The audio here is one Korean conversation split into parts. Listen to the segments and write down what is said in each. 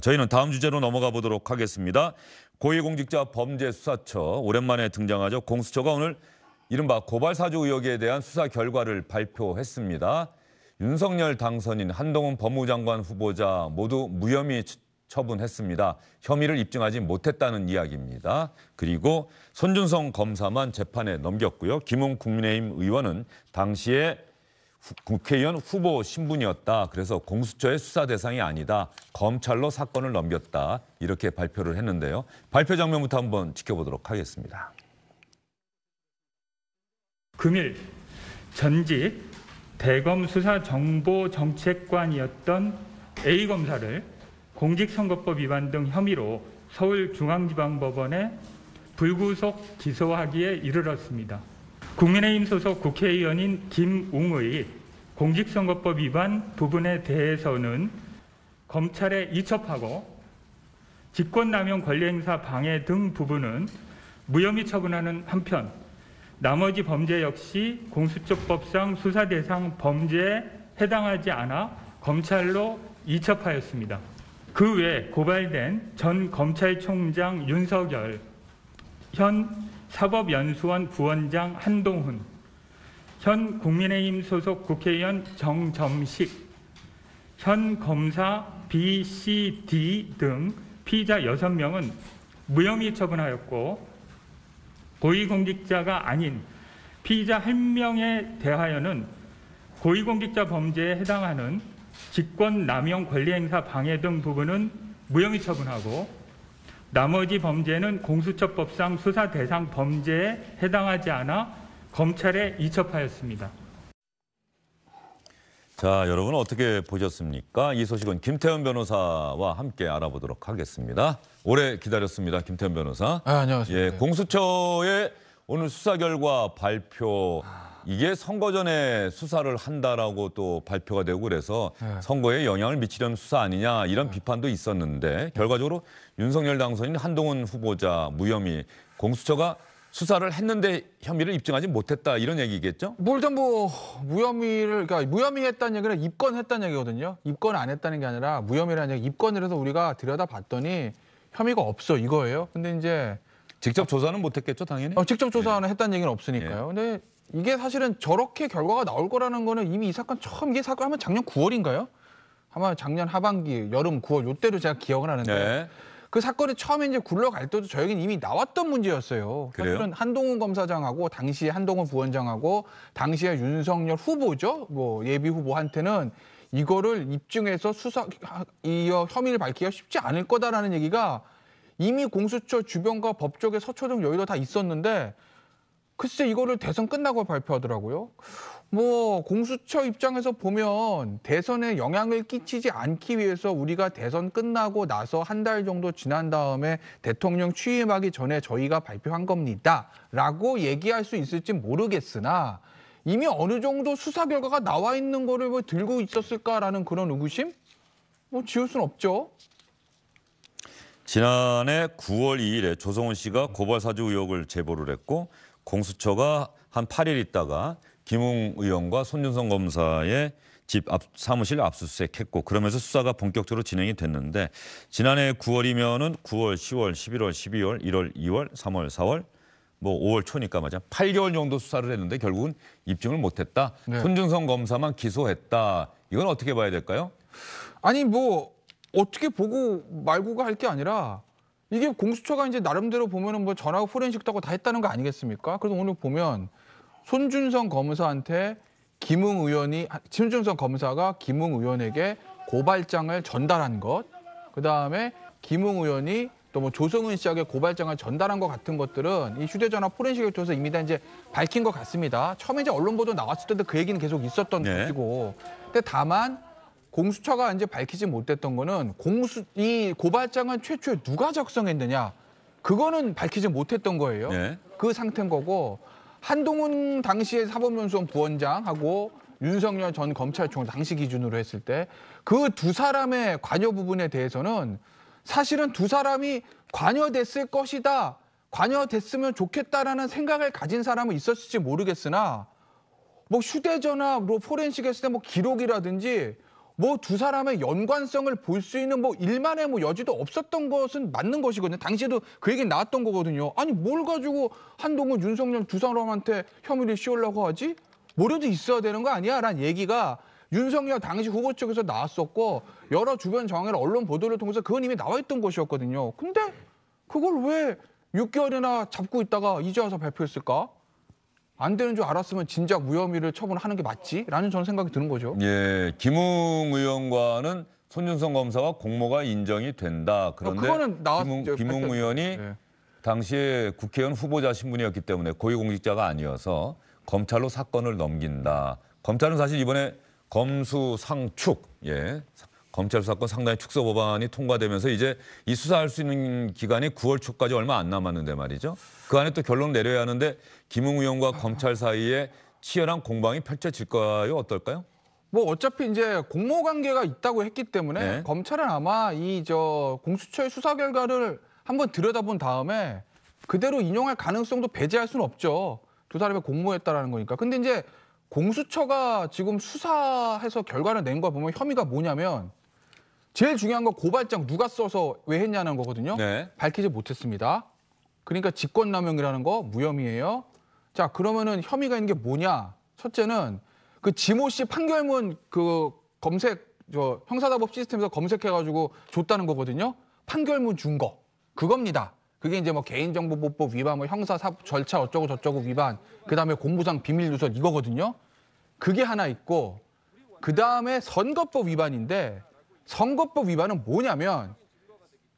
저희는 다음 주제로 넘어가 보도록 하겠습니다. 고위공직자 범죄수사처 오랜만에 등장하죠. 공수처가 오늘 이른바 고발사주 의혹에 대한 수사 결과를 발표했습니다. 윤석열 당선인 한동훈 법무장관 후보자 모두 무혐의 처분했습니다. 혐의를 입증하지 못했다는 이야기입니다. 그리고 손준성 검사만 재판에 넘겼고요. 김웅 국민의힘 의원은 당시에 국회의원 후보 신분이었다. 그래서 공수처의 수사 대상이 아니다. 검찰로 사건을 넘겼다. 이렇게 발표를 했는데요. 발표 장면부터 한번 지켜보도록 하겠습니다. 금일 전직 대검 수사 정보 정책관이었던 A 검사를 공직선거법 위반 등 혐의로 서울중앙지방법원에 불구속 기소하기에 이르렀습니다. 국민의힘 소속 국회의원인 김웅의 공직선거법 위반 부분에 대해서는 검찰에 이첩하고 직권남용 권리행사 방해 등 부분은 무혐의 처분하는 한편 나머지 범죄 역시 공수처법상 수사 대상 범죄에 해당하지 않아 검찰로 이첩하였습니다. 그 외 고발된 전 검찰총장 윤석열, 현 사법연수원 부원장 한동훈, 현 국민의힘 소속 국회의원 정점식, 현 검사 B, C, D 등 피의자 6명은 무혐의 처분하였고 고위공직자가 아닌 피의자 1명에 대하여는 고위공직자 범죄에 해당하는 직권남용 권리행사 방해 등 부분은 무혐의 처분하고 나머지 범죄는 공수처법상 수사 대상 범죄에 해당하지 않아 검찰에 이첩하였습니다. 자, 여러분 어떻게 보셨습니까? 이 소식은 김태현 변호사와 함께 알아보도록 하겠습니다. 오래 기다렸습니다, 김태현 변호사. 아, 안녕하세요. 예, 공수처의 오늘 수사 결과 발표 이게 선거 전에 수사를 한다라고 또 발표가 되고 그래서 네. 선거에 영향을 미치려는 수사 아니냐 이런 네. 비판도 있었는데 네. 결과적으로 윤석열 당선인 한동훈 후보자 무혐의 공수처가 수사를 했는데 혐의를 입증하지 못했다 이런 얘기겠죠? 뭘 전부 무혐의를 그러니까 무혐의했다는 얘기는 입건했다는 얘기거든요. 입건 안 했다는 게 아니라 무혐의라는 얘기. 입건을 해서 우리가 들여다봤더니 혐의가 없어 이거예요. 근데 이제 직접 조사는 못했겠죠 당연히. 어, 직접 조사는 네. 했다는 얘기는 없으니까요. 예. 근데 이게 사실은 저렇게 결과가 나올 거라는 거는 이미 이 사건 처음 이게 사건 하면 작년 9월인가요? 아마 작년 하반기 여름 9월 요때로 제가 기억을 하는데 네. 그 사건이 처음에 이제 굴러갈 때도 저에게 이미 나왔던 문제였어요. 그래요? 사실은 한동훈 검사장하고 당시에 한동훈 부원장하고 당시에 윤석열 후보죠. 뭐 예비 후보한테는 이거를 입증해서 수사 이어 혐의를 밝히기가 쉽지 않을 거다라는 얘기가 이미 공수처 주변과 법조계 서초 등 여의도 다 있었는데 글쎄 이거를 대선 끝나고 발표하더라고요. 뭐 공수처 입장에서 보면 대선에 영향을 끼치지 않기 위해서 우리가 대선 끝나고 나서 한 달 정도 지난 다음에 대통령 취임하기 전에 저희가 발표한 겁니다. 라고 얘기할 수 있을지 모르겠으나 이미 어느 정도 수사 결과가 나와 있는 거를 왜 뭐 들고 있었을까라는 그런 의구심? 뭐 지울 순 없죠. 지난해 9월 2일에 조성훈 씨가 고발 사주 의혹을 제보를 했고 공수처가 한 8일 있다가 김웅 의원과 손준성 검사의 집 앞, 사무실 압수수색했고 그러면서 수사가 본격적으로 진행이 됐는데 지난해 9월이면은 9월, 10월, 11월, 12월, 1월, 2월, 3월, 4월 뭐 5월 초니까 맞아 8개월 정도 수사를 했는데 결국은 입증을 못했다. 네. 손준성 검사만 기소했다. 이건 어떻게 봐야 될까요? 아니 뭐 어떻게 보고 말고가 할 게 아니라 이게 공수처가 이제 나름대로 보면은 뭐 전화고 포렌식도 하고 다 했다는 거 아니겠습니까? 그래서 오늘 보면 손준성 검사한테 김웅 의원이 손준성 검사가 김웅 의원에게 고발장을 전달한 것, 그 다음에 김웅 의원이 또 뭐 조성은 씨에게 고발장을 전달한 것 같은 것들은 이 휴대전화 포렌식을 통해서 이미 다 이제 밝힌 것 같습니다. 처음에 이제 언론 보도 나왔을 때도 그 얘기는 계속 있었던 네. 것이고, 근데 다만 공수처가 이제 밝히지 못했던 거는 공수 이 고발장은 최초에 누가 작성했느냐 그거는 밝히지 못했던 거예요. 네. 그 상태인 거고 한동훈 당시에 사법연수원 부원장하고 윤석열 전 검찰총 당시 기준으로 했을 때 그 두 사람의 관여 부분에 대해서는 사실은 두 사람이 관여됐을 것이다. 관여됐으면 좋겠다라는 생각을 가진 사람은 있었을지 모르겠으나 뭐 휴대전화로 포렌식 했을 때 뭐 기록이라든지 뭐두 사람의 연관성을 볼 수 있는 뭐 일만의 뭐 여지도 없었던 것은 맞는 것이거든요. 당시에도 그 얘기 나왔던 거거든요. 아니 뭘 가지고 한동훈, 윤석열 두 사람한테 혐의를 씌우려고 하지? 뭐라도 있어야 되는 거 아니야? 라는 얘기가 윤석열 당시 후보 측에서 나왔었고 여러 주변 정황이 언론 보도를 통해서 그건 이미 나와 있던 것이었거든요. 근데 그걸 왜 6개월이나 잡고 있다가 이제 와서 발표했을까? 안 되는 줄 알았으면 진작 무혐의를 처분하는 게 맞지라는 저는 생각이 드는 거죠. 예, 김웅 의원과는 손준성 검사와 공모가 인정이 된다. 그런데 그거는 나왔- 김웅, 김웅 밝혔- 의원이 네. 당시에 국회의원 후보자 신분이었기 때문에 고위공직자가 아니어서 검찰로 사건을 넘긴다. 검찰은 사실 이번에 검수 상축, 예. 검찰 사건 상당히 축소 법안이 통과되면서 이제 이 수사할 수 있는 기간이 9월 초까지 얼마 안 남았는데 말이죠. 그 안에 또 결론 내려야 하는데 김웅 의원과 검찰 사이에 치열한 공방이 펼쳐질까요? 어떨까요? 뭐 어차피 이제 공모 관계가 있다고 했기 때문에 네. 검찰은 아마 이 저 공수처의 수사 결과를 한번 들여다본 다음에 그대로 인용할 가능성도 배제할 수는 없죠. 두사람이 공모했다라는 거니까. 근데 이제 공수처가 지금 수사해서 결과를 낸 거 보면 혐의가 뭐냐면 제일 중요한 건 고발장 누가 써서 왜 했냐는 거거든요. 네. 밝히지 못했습니다. 그러니까 직권남용이라는 거 무혐의예요. 자 그러면은 혐의가 있는 게 뭐냐? 첫째는 그 지모 씨 판결문 그 검색 저 형사사법 시스템에서 검색해가지고 줬다는 거거든요. 판결문 준 거 그겁니다. 그게 이제 뭐 개인정보보호법 위반, 뭐 형사 사 절차 어쩌고 저쩌고 위반, 그 다음에 공무상 비밀 누설 이거거든요. 그게 하나 있고 그 다음에 선거법 위반인데 선거법 위반은 뭐냐면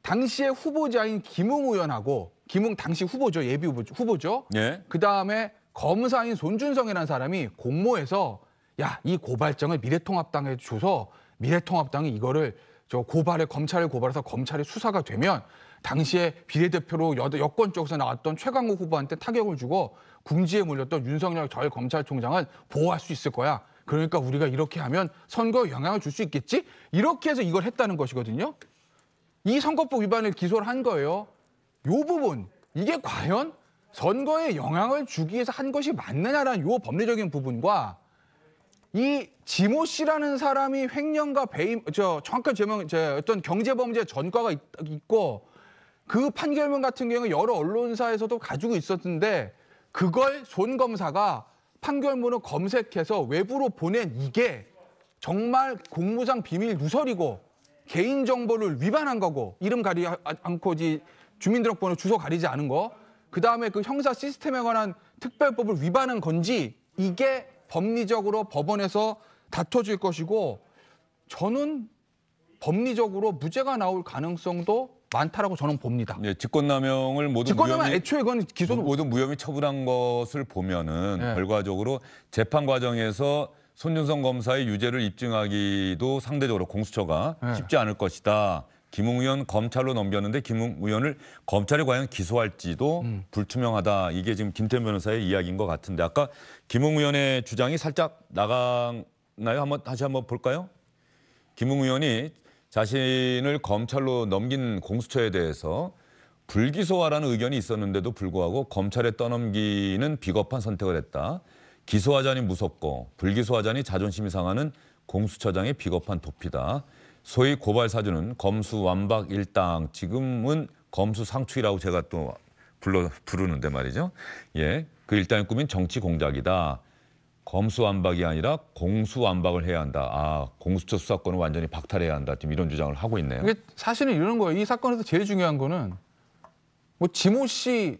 당시에 후보자인 김웅 의원하고 김웅 당시 후보죠. 예비 후보, 죠 예. 그다음에 검사인 손준성이라는 사람이 공모해서 야, 이 고발장을 미래통합당에 줘서 미래통합당이 이거를 저 고발해 검찰을 고발해서 검찰의 수사가 되면 당시에 비례대표로 여, 권 쪽에서 나왔던 최강욱 후보한테 타격을 주고 궁지에 몰렸던 윤석열 저희 검찰총장을 보호할 수 있을 거야. 그러니까 우리가 이렇게 하면 선거에 영향을 줄 수 있겠지? 이렇게 해서 이걸 했다는 것이거든요. 이 선거법 위반을 기소를 한 거예요. 요 부분 이게 과연 선거에 영향을 주기 위해서 한 것이 맞느냐라는 요 법리적인 부분과 이 지모 씨라는 사람이 횡령과 배임 저 정확한 제명 제 어떤 경제 범죄 전과가 있, 있고 그 판결문 같은 경우 여러 언론사에서도 가지고 있었는데 그걸 손 검사가 판결문을 검색해서 외부로 보낸 이게 정말 공무상 비밀 누설이고 개인 정보를 위반한 거고 이름 가리지 않고 지 주민등록번호 주소 가리지 않은 거, 그다음에 그 형사 시스템에 관한 특별법을 위반한 건지 이게 법리적으로 법원에서 다퉈질 것이고 저는 법리적으로 무죄가 나올 가능성도 많다라고 저는 봅니다. 네, 직권남용을 모두 직권남용 애초에 그건 기소 모두 무혐의 처분한 것을 보면은 네. 결과적으로 재판 과정에서 손준성 검사의 유죄를 입증하기도 상대적으로 공수처가 네. 쉽지 않을 것이다. 김웅 의원 검찰로 넘겼는데 김웅 의원을 검찰이 과연 기소할지도 음. 불투명하다. 이게 지금 김태현 변호사의 이야기인 것 같은데 아까 김웅 의원의 주장이 살짝 나갔나요? 한번 다시 한번 볼까요? 김웅 의원이 자신을 검찰로 넘긴 공수처에 대해서 불기소화라는 의견이 있었는데도 불구하고 검찰에 떠넘기는 비겁한 선택을 했다. 기소하자니 무섭고 불기소하자니 자존심이 상하는 공수처장의 비겁한 도피다. 소위 고발 사주는 검수 완박 일당 지금은 검수 상추이라고 제가 또 불러 부르는데 말이죠. 예, 그 일당의 꿈인 정치 공작이다. 검수 완박이 아니라 공수 완박을 해야 한다. 아, 공수처 수사권을 완전히 박탈해야 한다. 지금 이런 주장을 하고 있네요. 이게 사실은 이런 거예요. 이 사건에서 제일 중요한 거는 뭐 지모 씨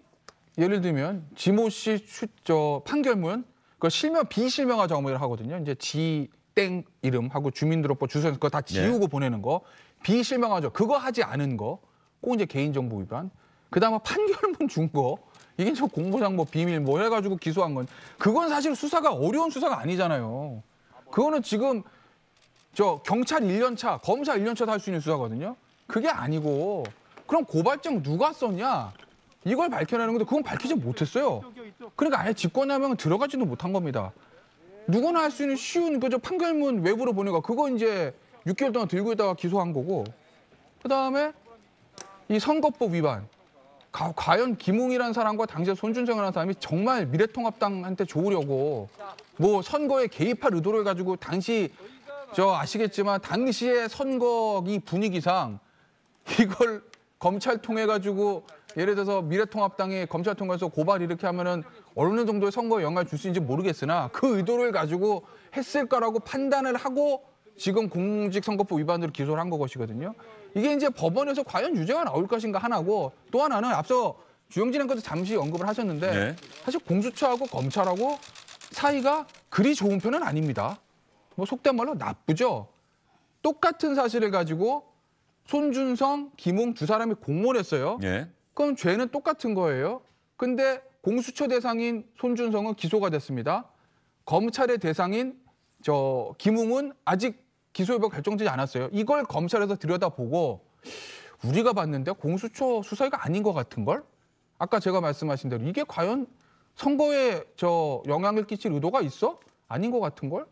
예를 들면 지모 씨저 판결문 그 실명 비실명화 정의를 뭐 하거든요. 이제 지땡 이름하고 주민등록부 주소에서 그거 다 네. 지우고 보내는 거 비실명하죠. 그거 하지 않은 거. 꼭 이제 개인정보 위반. 그다음에 판결문 준 거. 이게 저 공보장 뭐 비밀 뭐 해가지고 기소한 건 그건 사실 수사가 어려운 수사가 아니잖아요. 그거는 지금 저 경찰 1년차, 검사 1년차 할수 있는 수사거든요. 그게 아니고 그럼 고발장 누가 썼냐? 이걸 밝혀내는 건데 그건 밝히지 못했어요. 그러니까 아예 직권남용은 들어가지도 못한 겁니다. 누구나 할 수 있는 쉬운 그저 판결문 외부로 보내가 그거 이제 6개월 동안 들고 있다가 기소한 거고 그다음에 이 선거법 위반 가, 과, 연 김웅이라는 사람과 당시에 손준성이라는 사람이 정말 미래통합당한테 좋으려고 뭐 선거에 개입할 의도를 가지고 당시 저 아시겠지만 당시의 선거 이 분위기상 이걸 검찰 통해 가지고 예를 들어서 미래통합당이 검찰 통과에서 고발 이렇게 하면은 어느 정도의 선거에 영향을 줄 수 있는지 모르겠으나 그 의도를 가지고 했을까라고 판단을 하고 지금 공직선거법 위반으로 기소를 한 것이거든요. 이게 이제 법원에서 과연 유죄가 나올 것인가 하나고 또 하나는 앞서 주영진 앵커도 잠시 언급을 하셨는데 네. 사실 공수처하고 검찰하고 사이가 그리 좋은 편은 아닙니다. 뭐 속된 말로 나쁘죠. 똑같은 사실을 가지고 손준성, 김웅 두 사람이 공모를 했어요. 예. 그럼 죄는 똑같은 거예요. 근데 공수처 대상인 손준성은 기소가 됐습니다. 검찰의 대상인 저 김웅은 아직 기소 여부가 결정되지 않았어요. 이걸 검찰에서 들여다보고 우리가 봤는데 공수처 수사가 아닌 것 같은 걸? 아까 제가 말씀하신 대로 이게 과연 선거에 저 영향을 끼칠 의도가 있어? 아닌 것 같은 걸?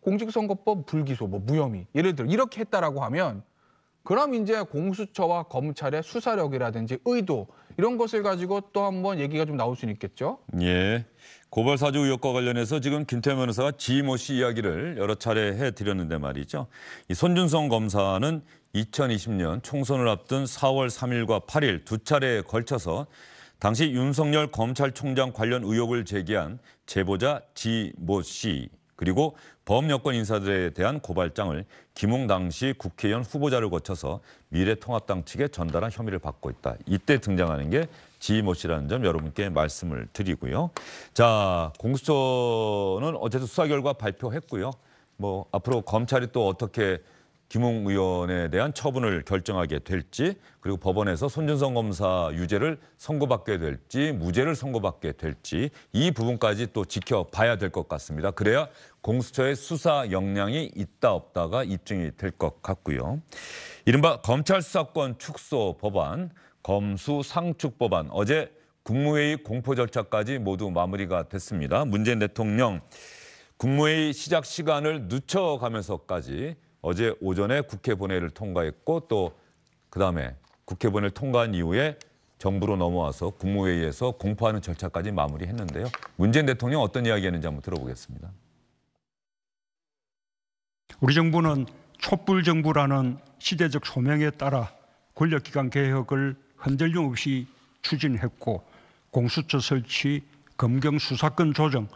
공직선거법 불기소, 뭐 무혐의 예를 들어 이렇게 했다라고 하면 그럼 이제 공수처와 검찰의 수사력이라든지 의도 이런 것을 가지고 또 한번 얘기가 좀 나올 수는 있겠죠. 예. 고발 사주 의혹과 관련해서 지금 김태현 변호사가 지모 씨 이야기를 여러 차례 해드렸는데 말이죠. 이 손준성 검사는 2020년 총선을 앞둔 4월 3일과 8일 두 차례에 걸쳐서 당시 윤석열 검찰총장 관련 의혹을 제기한 제보자 지 모 씨 그리고 범여권 인사들에 대한 고발장을 김웅 당시 국회의원 후보자를 거쳐서 미래통합당 측에 전달한 혐의를 받고 있다. 이때 등장하는 게 지모 씨라는 점 여러분께 말씀을 드리고요. 자, 공수처는 어쨌든 수사 결과 발표했고요. 뭐 앞으로 검찰이 또 어떻게 김웅 의원에 대한 처분을 결정하게 될지 그리고 법원에서 손준성 검사 유죄를 선고받게 될지 무죄를 선고받게 될지 이 부분까지 또 지켜봐야 될 것 같습니다. 그래야 공수처의 수사 역량이 있다 없다가 입증이 될 것 같고요. 이른바 검찰 수사권 축소 법안, 검수 상축 법안 어제 국무회의 공포 절차까지 모두 마무리가 됐습니다. 문재인 대통령 국무회의 시작 시간을 늦춰가면서까지 어제 오전에 국회 본회를 의 통과했고 또 그다음에 국회 본회를 의 통과한 이후에 정부로 넘어와서 국무회의에서 공포하는 절차까지 마무리했는데요. 문재인 대통령 어떤 이야기했는지 한번 들어보겠습니다. 우리 정부는 촛불 정부라는 시대적 소명에 따라 권력기관 개혁을 흔들림 없이 추진했고 공수처 설치, 검경 수사권 조정,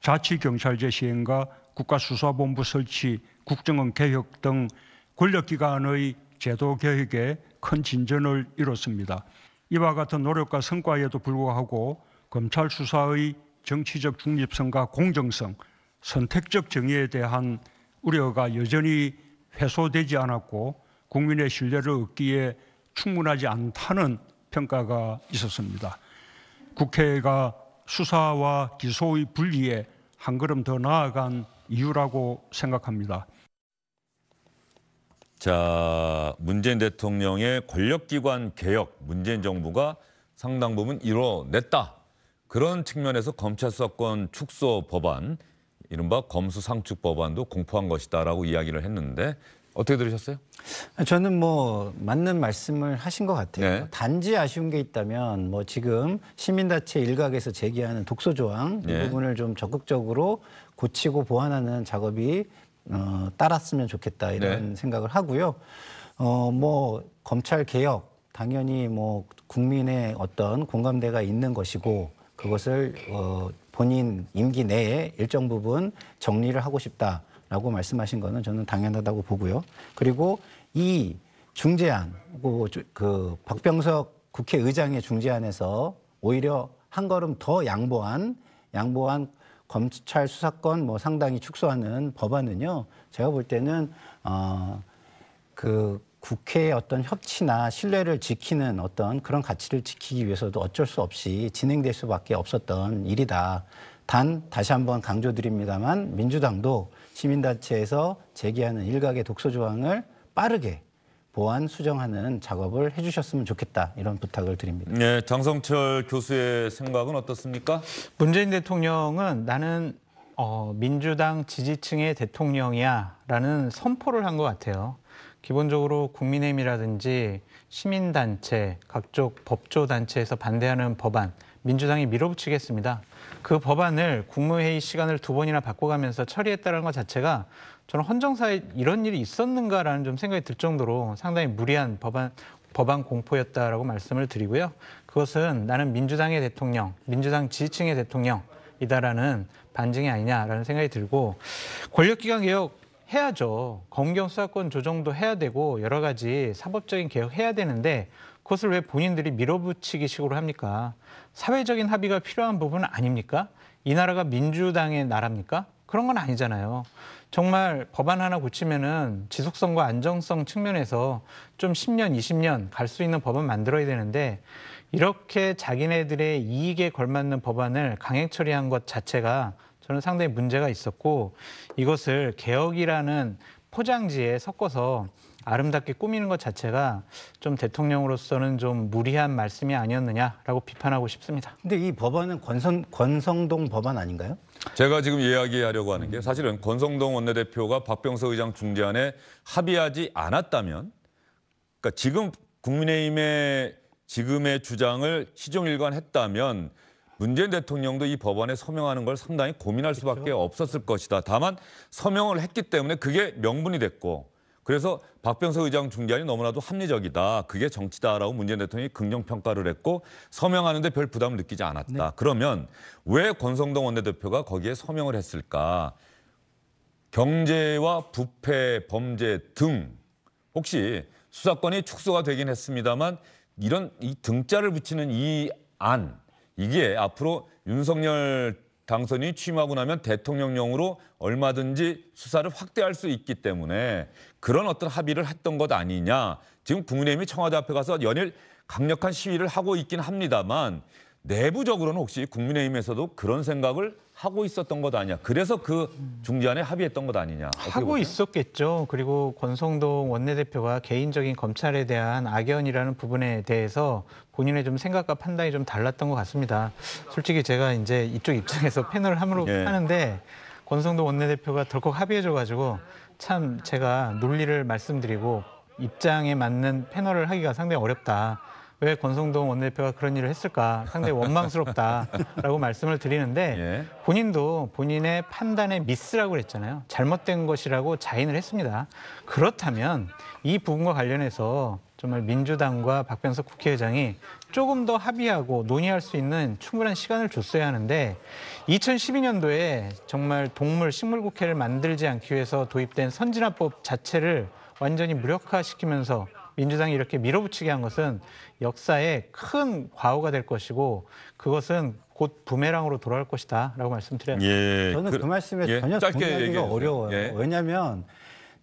자치경찰제 시행과 국가수사본부 설치, 국정원 개혁 등 권력기관의 제도 개혁에 큰 진전을 이뤘습니다. 이와 같은 노력과 성과에도 불구하고 검찰 수사의 정치적 중립성과 공정성, 선택적 정의에 대한 우려가 여전히 해소되지 않았고 국민의 신뢰를 얻기에 충분하지 않다는 평가가 있었습니다. 국회가 수사와 기소의 분리에 한 걸음 더 나아간 이유라고 생각합니다. 자, 문재인 대통령의 권력기관 개혁, 문재인 정부가 상당 부분 이뤄냈다. 그런 측면에서 검찰 사건 축소 법안, 이른바 검수상축 법안도 공포한 것이다라고 이야기를 했는데 어떻게 들으셨어요? 저는 뭐 맞는 말씀을 하신 것 같아요. 네. 단지 아쉬운 게 있다면 뭐 지금 시민단체 일각에서 제기하는 독소 조항 네. 이 부분을 좀 적극적으로 고치고 보완하는 작업이 어, 따랐으면 좋겠다 이런 네. 생각을 하고요. 어, 뭐 검찰 개혁 당연히 뭐 국민의 어떤 공감대가 있는 것이고 그것을 어, 본인 임기 내에 일정 부분 정리를 하고 싶다라고 말씀하신 거는 저는 당연하다고 보고요. 그리고 이 중재안, 그, 그 박병석 국회의장의 중재안에서 오히려 한 걸음 더 양보한 양보한 검찰 수사권 뭐 상당히 축소하는 법안은요, 제가 볼 때는 어, 그 국회의 어떤 협치나 신뢰를 지키는 어떤 그런 가치를 지키기 위해서도 어쩔 수 없이 진행될 수밖에 없었던 일이다. 단 다시 한번 강조드립니다만 민주당도 시민단체에서 제기하는 일각의 독소 조항을 빠르게 보완 수정하는 작업을 해주셨으면 좋겠다 이런 부탁을 드립니다. 네, 장성철 교수의 생각은 어떻습니까? 문재인 대통령은 나는 어, 민주당 지지층의 대통령이야라는 선포를 한 것 같아요. 기본적으로 국민의힘이라든지 시민단체, 각쪽 법조단체에서 반대하는 법안, 민주당이 밀어붙이겠습니다. 그 법안을 국무회의 시간을 두 번이나 바꿔가면서 처리했다는 것 자체가 저는 헌정사에 이런 일이 있었는가라는 좀 생각이 들 정도로 상당히 무리한 법안 법안 공포였다라고 말씀을 드리고요. 그것은 나는 민주당의 대통령, 민주당 지지층의 대통령이다라는 반증이 아니냐라는 생각이 들고 권력기관 개혁 해야죠. 검경 수사권 조정도 해야 되고 여러 가지 사법적인 개혁해야 되는데 그것을 왜 본인들이 밀어붙이기 식으로 합니까? 사회적인 합의가 필요한 부분 아닙니까? 이 나라가 민주당의 나라입니까? 그런 건 아니잖아요. 정말 법안 하나 고치면은 지속성과 안정성 측면에서 좀 10년, 20년 갈 수 있는 법안 만들어야 되는데 이렇게 자기네들의 이익에 걸맞는 법안을 강행 처리한 것 자체가 저는 상당히 문제가 있었고 이것을 개혁이라는 포장지에 섞어서 아름답게 꾸미는 것 자체가 좀 대통령으로서는 좀 무리한 말씀이 아니었느냐라고 비판하고 싶습니다. 근데 이 법안은 권선, 권성동 법안 아닌가요? 제가 지금 이야기하려고 하는 게 사실은 권성동 원내대표가 박병석 의장 중재안에 합의하지 않았다면 그러니까 지금 국민의힘의 지금의 주장을 시종일관했다면 문재인 대통령도 이 법안에 서명하는 걸 상당히 고민할 수밖에 그렇죠. 없었을 것이다. 다만 서명을 했기 때문에 그게 명분이 됐고 그래서 박병석 의장 중재안이 너무나도 합리적이다. 그게 정치다라고 문재인 대통령이 긍정 평가를 했고 서명하는데 별 부담을 느끼지 않았다. 네. 그러면 왜 권성동 원내대표가 거기에 서명을 했을까? 경제와 부패 범죄 등 혹시 수사권이 축소가 되긴 했습니다만 이런 이 등자를 붙이는 이 안 이게 앞으로 윤석열 당선이 취임하고 나면 대통령령으로 얼마든지 수사를 확대할 수 있기 때문에 그런 어떤 합의를 했던 것 아니냐. 지금 국민의힘이 청와대 앞에 가서 연일 강력한 시위를 하고 있긴 합니다만 내부적으로는 혹시 국민의힘에서도 그런 생각을 하고 있었던 것 아니냐. 그래서 그 중재안에 합의했던 것 아니냐. 하고 보세 있었겠죠. 그리고 권성동 원내대표가 개인적인 검찰에 대한 악연이라는 부분에 대해서 본인의 좀 생각과 판단이 좀 달랐던 것 같습니다. 솔직히 제가 이제 이쪽 입장에서 패널을 함으로 예. 하는데 권성동 원내대표가 덜컥 합의해줘가지고 참 제가 논리를 말씀드리고 입장에 맞는 패널을 하기가 상당히 어렵다. 왜 권성동 원내대표가 그런 일을 했을까 상당히 원망스럽다라고 말씀을 드리는데 예. 본인도 본인의 판단의 미스라고 그랬잖아요. 잘못된 것이라고 자인을 했습니다. 그렇다면 이 부분과 관련해서 정말 민주당과 박병석 국회의장이 조금 더 합의하고 논의할 수 있는 충분한 시간을 줬어야 하는데 2012년도에 정말 동물 식물 국회를 만들지 않기 위해서 도입된 선진화법 자체를 완전히 무력화시키면서 민주당이 이렇게 밀어붙이게 한 것은 역사에 큰 과오가 될 것이고 그것은 곧 부메랑으로 돌아올 것이다라고 말씀드려요. 예, 저는 그, 그 말씀에 예, 전혀 동의하기가 어려워요. 예. 왜냐하면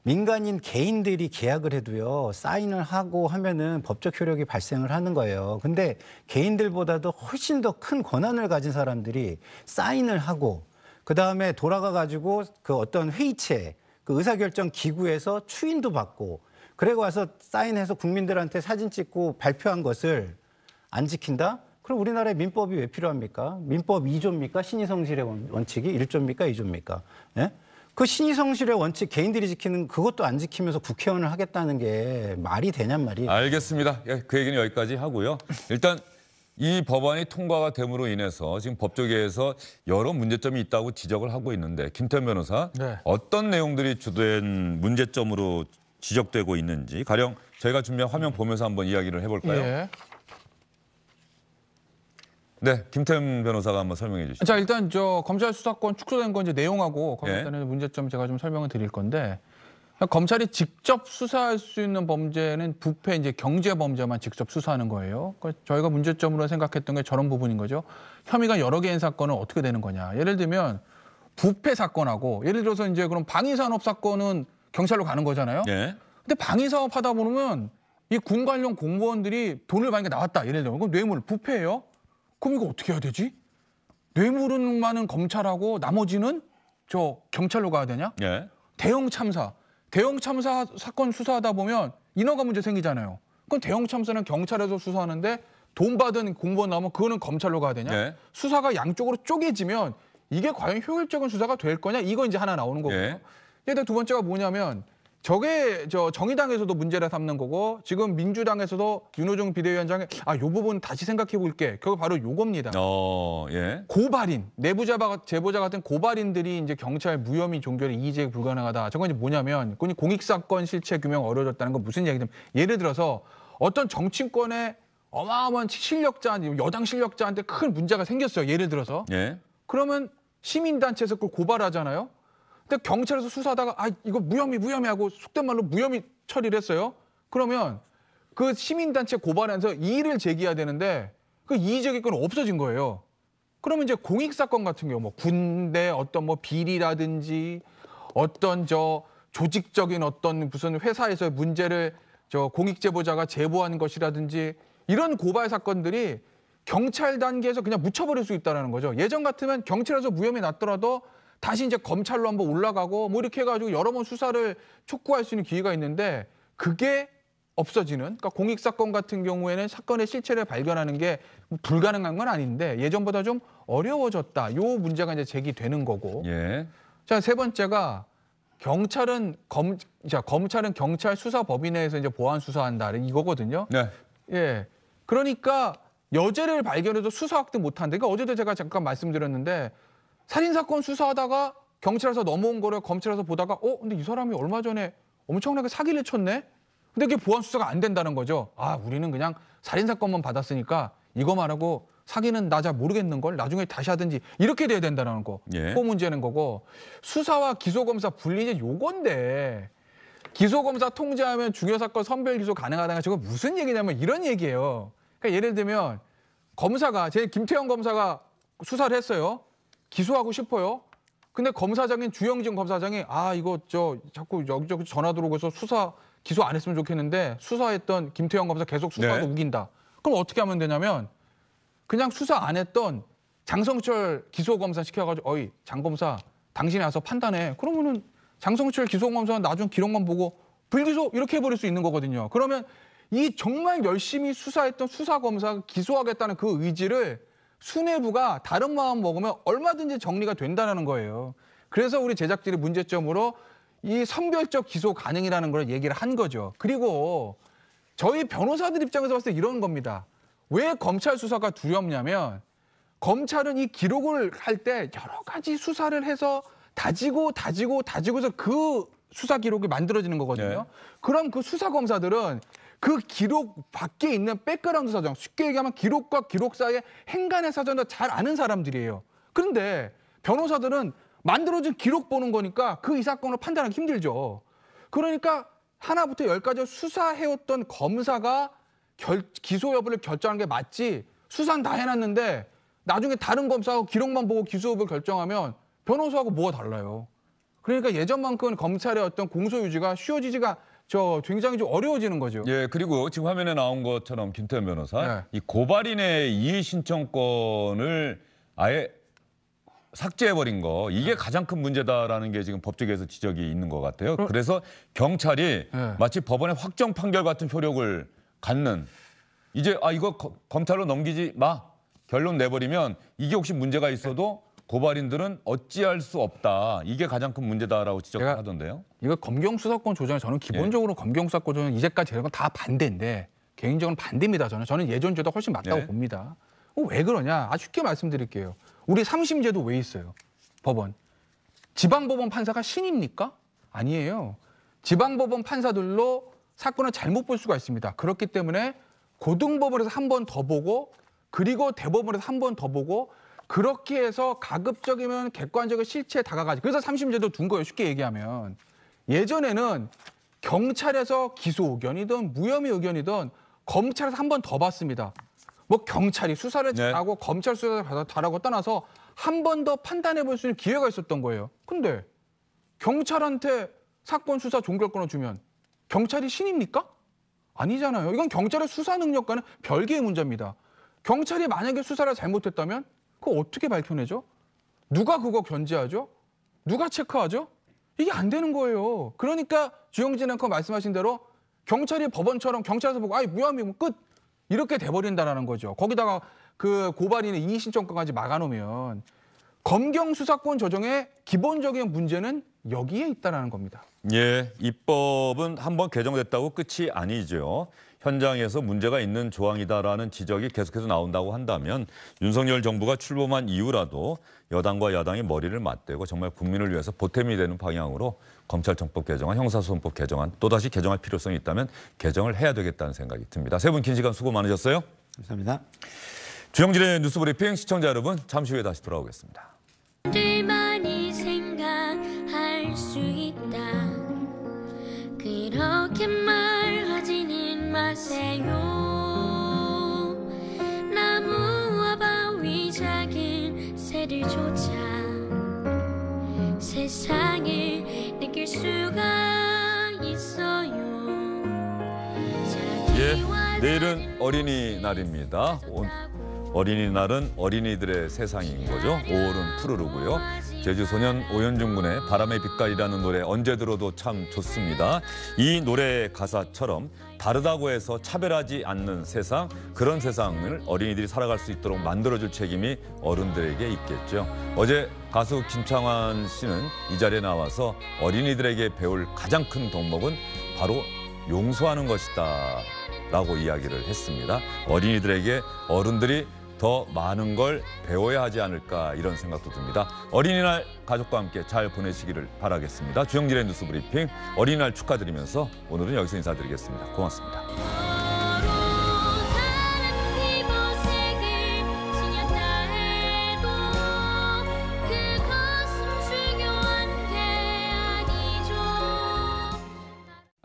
민간인 개인들이 계약을 해도요 사인을 하고 하면은 법적 효력이 발생을 하는 거예요. 근데 개인들보다도 훨씬 더 큰 권한을 가진 사람들이 사인을 하고 그 다음에 돌아가 가지고 그 어떤 회의체 그 의사결정 기구에서 추인도 받고 그리고 와서 사인해서 국민들한테 사진 찍고 발표한 것을 안 지킨다? 그럼 우리나라의 민법이 왜 필요합니까? 민법 2조입니까? 신의성실의 원칙이 1조입니까? 2조입니까? 예? 그 신의성실의 원칙 개인들이 지키는 그것도 안 지키면서 국회의원을 하겠다는 게 말이 되냔 말이에요. 알겠습니다. 예, 그 얘기는 여기까지 하고요. 일단 이 법안이 통과가 됨으로 인해서 지금 법조계에서 여러 문제점이 있다고 지적을 하고 있는데 김태현 변호사 네. 어떤 내용들이 주된 문제점으로 지적되고 있는지 가령 저희가 준비한 화면 보면서 한번 이야기를 해볼까요? 예. 네, 김태흠 변호사가 한번 설명해 주시죠. 자, 일단 저 검찰 수사권 축소된 건 이제 내용하고 검찰의 따 네. 문제점 제가 좀 설명을 드릴 건데 검찰이 직접 수사할 수 있는 범죄는 부패 이제 경제 범죄만 직접 수사하는 거예요. 그러니까 저희가 문제점으로 생각했던 게 저런 부분인 거죠. 혐의가 여러 개인 사건은 어떻게 되는 거냐. 예를 들면 부패 사건하고 예를 들어서 이제 그럼 방위산업 사건은 경찰로 가는 거잖아요. 예. 근데 방위 사업 하다 보면 이 군 관련 공무원들이 돈을 많이 나왔다. 예를 들면 그럼 뇌물 부패예요. 그럼 이거 어떻게 해야 되지? 뇌물은만은 검찰하고 나머지는 저 경찰로 가야 되냐? 예. 대형 참사. 대형 참사 사건 수사하다 보면 인허가 문제 생기잖아요. 그럼 대형 참사는 경찰에서 수사하는데 돈 받은 공무원 나오면 그거는 검찰로 가야 되냐? 예. 수사가 양쪽으로 쪼개지면 이게 과연 효율적인 수사가 될 거냐? 이거 이제 하나 나오는 거고요. 예. 게다두 예, 번째가 뭐냐면 저게 저 정의당에서도 문제라 삼는 거고 지금 민주당에서도 윤호중 비대위원장이 아요 부분 다시 생각해 볼게 그거 바로 요겁니다. 어, 예. 고발인 내부자 제보자 같은 고발인들이 이제 경찰 무혐의 종결이 이제 불가능하다. 저건 이제 뭐냐면 그건 공익 사건 실체 규명 어려워졌다는 건 무슨 얘기냐면 예를 들어서 어떤 정치권의 어마어마한 실력자 여당 실력자한테 큰 문제가 생겼어요. 예를 들어서 예. 그러면 시민단체에서 그걸 고발하잖아요. 근데 경찰에서 수사하다가 아 이거 무혐의 무혐의 하고 속된 말로 무혐의 처리를 했어요. 그러면 그 시민단체 고발해서 이의를 제기해야 되는데 그 이의 제기권 없어진 거예요. 그러면 이제 공익 사건 같은 경우 뭐 군대 어떤 뭐 비리라든지 어떤 저 조직적인 어떤 무슨 회사에서 문제를 저 공익 제보자가 제보한 것이라든지 이런 고발 사건들이 경찰 단계에서 그냥 묻혀버릴 수 있다는 라 거죠. 예전 같으면 경찰에서 무혐의 났더라도 다시 이제 검찰로 한번 올라가고 뭐 이렇게 해가지고 여러 번 수사를 촉구할 수 있는 기회가 있는데 그게 없어지는 그러니까 공익 사건 같은 경우에는 사건의 실체를 발견하는 게 불가능한 건 아닌데 예전보다 좀 어려워졌다. 요 문제가 이제 제기되는 거고. 예. 자세 번째가 경찰은 검, 자, 검찰은 경찰 수사 법인에서 이제 보안 수사한다 이거거든요. 네. 예. 그러니까 여죄를 발견해도 수사 확대 못한다. 그러니까 어제도 제가 잠깐 말씀드렸는데 살인 사건 수사하다가 경찰에서 넘어온 거를 검찰에서 보다가 어 근데 이 사람이 얼마 전에 엄청나게 사기를 쳤네. 근데 그게 보안 수사가 안 된다는 거죠. 아 우리는 그냥 살인 사건만 받았으니까 이거 말하고 사기는 나잘 모르겠는 걸 나중에 다시 하든지 이렇게 돼야 된다는 거. 예. 그 문제는 거고 수사와 기소 검사 분리제 요건데 기소 검사 통제하면 중요 사건 선별 기소 가능하다는 지금 무슨 얘기냐면 이런 얘기예요. 그러니까 예를 들면 검사가 제 김태형 검사가 수사를 했어요. 기소하고 싶어요. 근데 검사장인 주영진 검사장이 아 이거 저 자꾸 여기저기 전화 들어오고 해서 수사 기소 안 했으면 좋겠는데 수사했던 김태형 검사 계속 수사하고 네. 우긴다. 그럼 어떻게 하면 되냐면 그냥 수사 안 했던 장성철 기소검사 시켜가지고 어이 장 검사 당신이 와서 판단해. 그러면은 장성철 기소검사 나중 기록만 보고 불기소 이렇게 해버릴 수 있는 거거든요. 그러면 이 정말 열심히 수사했던 수사검사 기소하겠다는 그 의지를 수뇌부가 다른 마음 먹으면 얼마든지 정리가 된다는 거예요. 그래서 우리 제작진이 문제점으로 이 선별적 기소 가능이라는 걸 얘기를 한 거죠. 그리고 저희 변호사들 입장에서 봤을 때 이런 겁니다. 왜 검찰 수사가 두렵냐면 검찰은 이 기록을 할 때 여러 가지 수사를 해서 다지고 다지고 다지고서 그 수사 기록이 만들어지는 거거든요. 네. 그럼 그 수사 검사들은 그 기록 밖에 있는 백그라운드 사정, 쉽게 얘기하면 기록과 기록 사이의 행간의 사정도잘 아는 사람들이에요. 그런데 변호사들은 만들어진 기록 보는 거니까 그 이 사건을 판단하기 힘들죠. 그러니까 하나부터 열까지 수사해왔던 검사가 결, 기소 여부를 결정한 게 맞지 수사는 다 해놨는데 나중에 다른 검사하고 기록만 보고 기소 여부를 결정하면 변호사하고 뭐가 달라요. 그러니까 예전만큼 검찰의 어떤 공소유지가 쉬워지지가 저 굉장히 좀 어려워지는 거죠. 예, 그리고 지금 화면에 나온 것처럼 김태현 변호사 네. 이 고발인의 이의 신청권을 아예 삭제해버린 거 이게 네. 가장 큰 문제다라는 게 지금 법조계에서 지적이 있는 것 같아요. 그래서 경찰이 네. 마치 법원의 확정 판결 같은 효력을 갖는 이제 아 이거 거, 검찰로 넘기지 마 결론 내버리면 이게 혹시 문제가 있어도 고발인들은 어찌할 수 없다. 이게 가장 큰 문제다라고 지적하던데요. 이거 검경 수사권 조정에 저는 기본적으로 예. 검경 수사권 조정 은 이제까지 이런 건다 반대인데 개인적으로 반대입니다. 저는 저는 예전제도 훨씬 맞다고 예. 봅니다. 어, 왜 그러냐? 아주 쉽게 말씀드릴게요. 우리 삼심제도 왜 있어요? 법원 지방법원 판사가 신입니까? 아니에요. 지방법원 판사들로 사건을 잘못 볼 수가 있습니다. 그렇기 때문에 고등법원에서 한 번 더 보고 그리고 대법원에서 한 번 더 보고 그렇게 해서 가급적이면 객관적인 실체에 다가가지. 그래서 삼심제도 둔 거예요. 쉽게 얘기하면. 예전에는 경찰에서 기소 의견이든 무혐의 의견이든 검찰에서 한 번 더봤습니다뭐 경찰이 수사를 네. 하고 검찰 수사를 받아라고 떠나서 한 번 더 판단해 볼 수 있는 기회가 있었던 거예요. 근데 경찰한테 사건 수사 종결권을 주면 경찰이 신입니까? 아니잖아요. 이건 경찰의 수사 능력과는 별개의 문제입니다. 경찰이 만약에 수사를 잘못했다면 그거 어떻게 밝혀내죠? 누가 그거 견제하죠? 누가 체크하죠? 이게 안 되는 거예요. 그러니까 주영진 앵커 말씀하신 대로 경찰이 법원처럼 경찰서 에 보고 아이 무혐의 고끝 뭐 이렇게 돼버린다라는 거죠. 거기다가 그 고발인의 이의신청까지 막아놓으면 검경 수사권 조정의 기본적인 문제는 여기에 있다라는 겁니다. 예, 입법은 한번 개정됐다고 끝이 아니죠. 현장에서 문제가 있는 조항이다라는 지적이 계속해서 나온다고 한다면 윤석열 정부가 출범한 이후라도 여당과 야당이 머리를 맞대고 정말 국민을 위해서 보탬이 되는 방향으로 검찰청법 개정안, 형사소송법 개정안 또다시 개정할 필요성이 있다면 개정을 해야 되겠다는 생각이 듭니다. 세 분 긴 시간 수고 많으셨어요. 감사합니다. 주영진의 뉴스브리핑 시청자 여러분 잠시 후에 다시 돌아오겠습니다. 그렇게만 예, 내일은 어린이날입니다 어린이날은 어린이들의 세상인 거죠 5월은 푸르르고요 제주 소년 오연중 군의 바람의 빛깔이라는 노래 언제 들어도 참 좋습니다. 이 노래 가사처럼 다르다고 해서 차별하지 않는 세상 그런 세상을 어린이들이 살아갈 수 있도록 만들어줄 책임이 어른들에게 있겠죠. 어제 가수 김창완 씨는 이 자리에 나와서 어린이들에게 배울 가장 큰 덕목은 바로 용서하는 것이다 라고 이야기를 했습니다. 어린이들에게 어른들이 더 많은 걸 배워야 하지 않을까 이런 생각도 듭니다. 어린이날 가족과 함께 잘 보내시기를 바라겠습니다. 주영진의 뉴스 브리핑 어린이날 축하드리면서 오늘은 여기서 인사드리겠습니다. 고맙습니다.